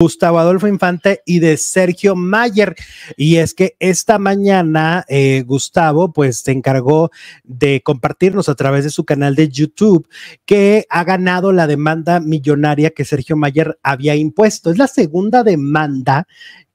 Gustavo Adolfo Infante y de Sergio Mayer. Y es que esta mañana eh, Gustavo pues se encargó de compartirnos a través de su canal de YouTube que ha ganado la demanda millonaria que Sergio Mayer había impuesto. Es la segunda demanda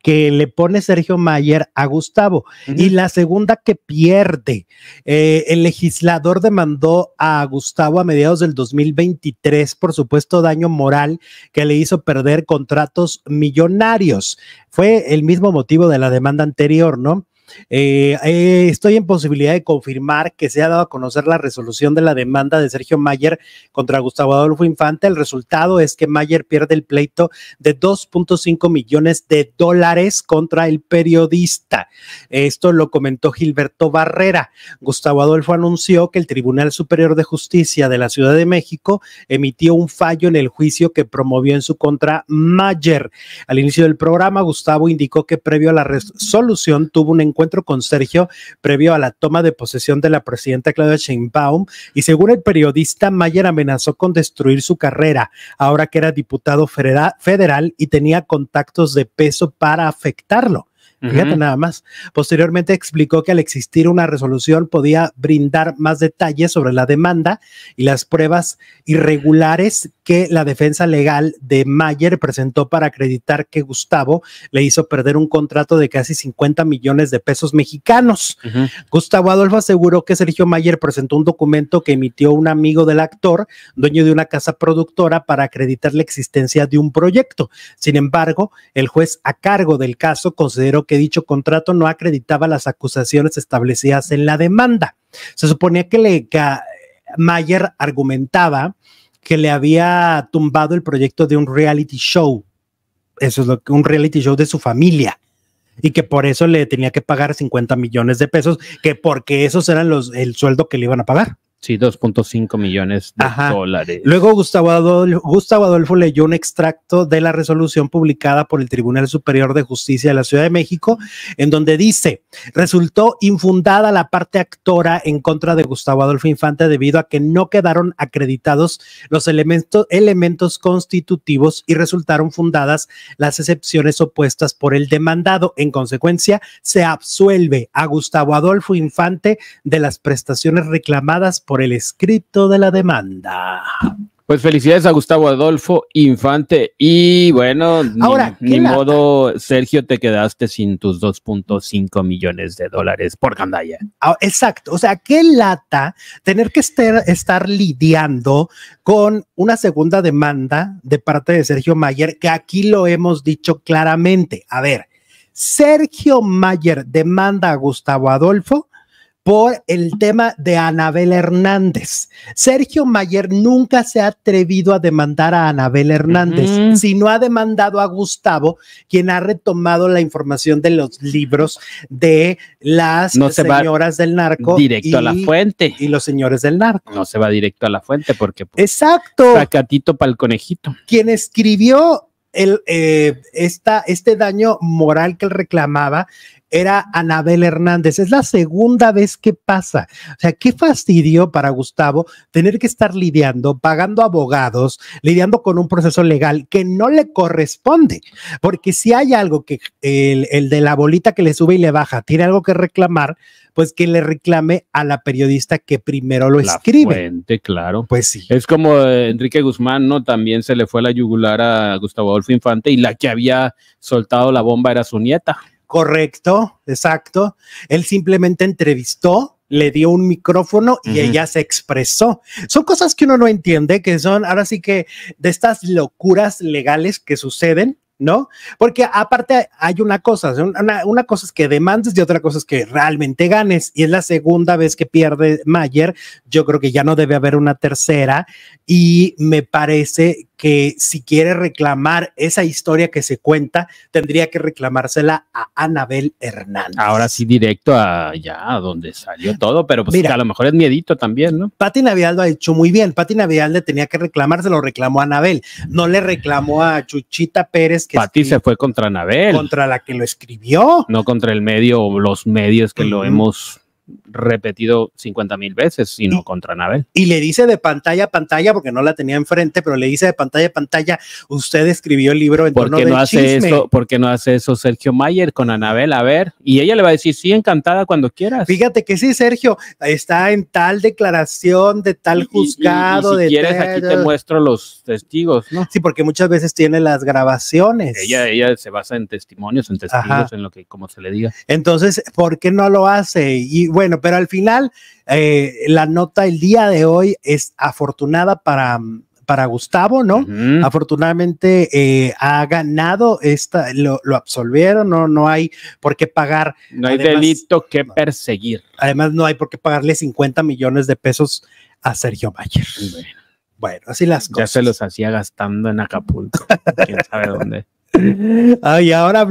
que le pone Sergio Mayer a Gustavo y la segunda que pierde. Eh, el legislador demandó a Gustavo a mediados del 2023 por supuesto daño moral que le hizo perder contratos millonarios. Fue el mismo motivo de la demanda anterior, ¿no? Eh, eh, estoy en posibilidad de confirmar que se ha dado a conocer la resolución de la demanda de Sergio Mayer contra Gustavo Adolfo Infante. El resultado es que Mayer pierde el pleito de 2.5 millones de dólares contra el periodista. Esto lo comentó Gilberto Barrera. Gustavo Adolfo anunció que el Tribunal Superior de Justicia de la Ciudad de México emitió un fallo en el juicio que promovió en su contra Mayer. Al inicio del programa, Gustavo indicó que previo a la resolución tuvo un encuentro con Sergio previo a la toma de posesión de la presidenta Claudia Sheinbaum y según el periodista Mayer amenazó con destruir su carrera ahora que era diputado federal y tenía contactos de peso para afectarlo. Fíjate nada más. Posteriormente explicó que al existir una resolución podía brindar más detalles sobre la demanda y las pruebas irregulares que la defensa legal de Mayer presentó para acreditar que Gustavo le hizo perder un contrato de casi 50 millones de pesos mexicanos. Gustavo Adolfo aseguró que Sergio Mayer presentó un documento que emitió un amigo del actor, dueño de una casa productora, para acreditar la existencia de un proyecto. Sin embargo, el juez a cargo del caso consideró que dicho contrato no acreditaba las acusaciones establecidas en la demanda. Se suponía que, le, Mayer argumentaba que le había tumbado el proyecto de un reality show. Eso es lo que un reality show de su familia y que por eso le tenía que pagar 50 millones de pesos, que porque esos eran los el sueldo que le iban a pagar. Sí, 2.5 millones de dólares. Luego Gustavo Adolfo, Gustavo Adolfo, leyó un extracto de la resolución publicada por el Tribunal Superior de Justicia de la Ciudad de México, en donde dice, resultó infundada la parte actora en contra de Gustavo Adolfo Infante debido a que no quedaron acreditados los elementos, elementos constitutivos y resultaron fundadas las excepciones opuestas por el demandado. En consecuencia, se absuelve a Gustavo Adolfo Infante de las prestaciones reclamadas por por el escrito de la demanda. Pues felicidades a Gustavo Adolfo Infante. Y bueno, Ahora, ni, modo, Sergio, te quedaste sin tus 2.5 millones de dólares por candalla. Ah, exacto. O sea, qué lata tener que estar lidiando con una segunda demanda de parte de Sergio Mayer, que aquí lo hemos dicho claramente. A ver, Sergio Mayer demanda a Gustavo Adolfo por el tema de Anabel Hernández. Sergio Mayer nunca se ha atrevido a demandar a Anabel Hernández, sino ha demandado a Gustavo, quien ha retomado la información de los libros de las señoras del narco. Directo a la fuente. Y los señores del narco. No se va directo a la fuente porque... Pues, Exacto. Sacatito para el conejito. Quien escribió el, eh, esta, este daño moral que él reclamaba era Anabel Hernández. Es la segunda vez que pasa. O sea, qué fastidio para Gustavo tener que estar lidiando, pagando abogados, lidiando con un proceso legal que no le corresponde. Porque si hay algo que el, el de la bolita que le sube y le baja tiene algo que reclamar, pues que le reclame a la periodista que primero lo la escribe. Fuente, claro. Pues sí. Es como eh, Enrique Guzmán, ¿no? También se le fue la yugular a Gustavo Adolfo Infante y la que había soltado la bomba era su nieta. Correcto, exacto. Él simplemente entrevistó, le dio un micrófono y ella se expresó. Son cosas que uno no entiende, que son ahora sí que de estas locuras legales que suceden, ¿no? Porque aparte hay una cosa, una, cosa es que demandes y otra cosa es que realmente ganes. Y es la segunda vez que pierde Mayer. Yo creo que ya no debe haber una tercera. Y me parece que si quiere reclamar esa historia que se cuenta, tendría que reclamársela a Anabel Hernández. Ahora sí, directo a donde salió todo, pero pues a lo mejor es miedito también, ¿no? Pati Navidad ha hecho muy bien. Pati Navialde tenía que reclamarse, lo reclamó a Anabel. No le reclamó a Chuchita Pérez. Que Pati se fue contra Anabel. Contra la que lo escribió. No contra el medio o los medios que lo hemos repetido 50.000 veces, sino contra Anabel. Y le dice de pantalla a pantalla, porque no la tenía enfrente, pero le dice de pantalla a pantalla, usted escribió el libro en ¿Por qué no hace Eso, ¿Por qué no hace eso Sergio Mayer con Anabel? A ver, y ella le va a decir, sí, encantada cuando quieras. Fíjate que sí, Sergio, está en tal declaración de tal juzgado. si de quieres, aquí te eh. muestro los testigos, ¿no? Sí, porque muchas veces tiene las grabaciones. Ella, ella se basa en testimonios, en testigos, en lo que, como se le diga. Entonces, ¿por qué no lo hace? Y bueno, pero al final, eh, la nota el día de hoy es afortunada para, para Gustavo, ¿no? Afortunadamente eh, ha ganado esta, lo, absolvieron, no, no hay por qué pagar. No hay delito que perseguir. Además, no hay por qué pagarle 50 millones de pesos a Sergio Mayer. Bueno, así las cosas. Ya se los hacía gastando en Acapulco, quién sabe dónde. Ay, ahora.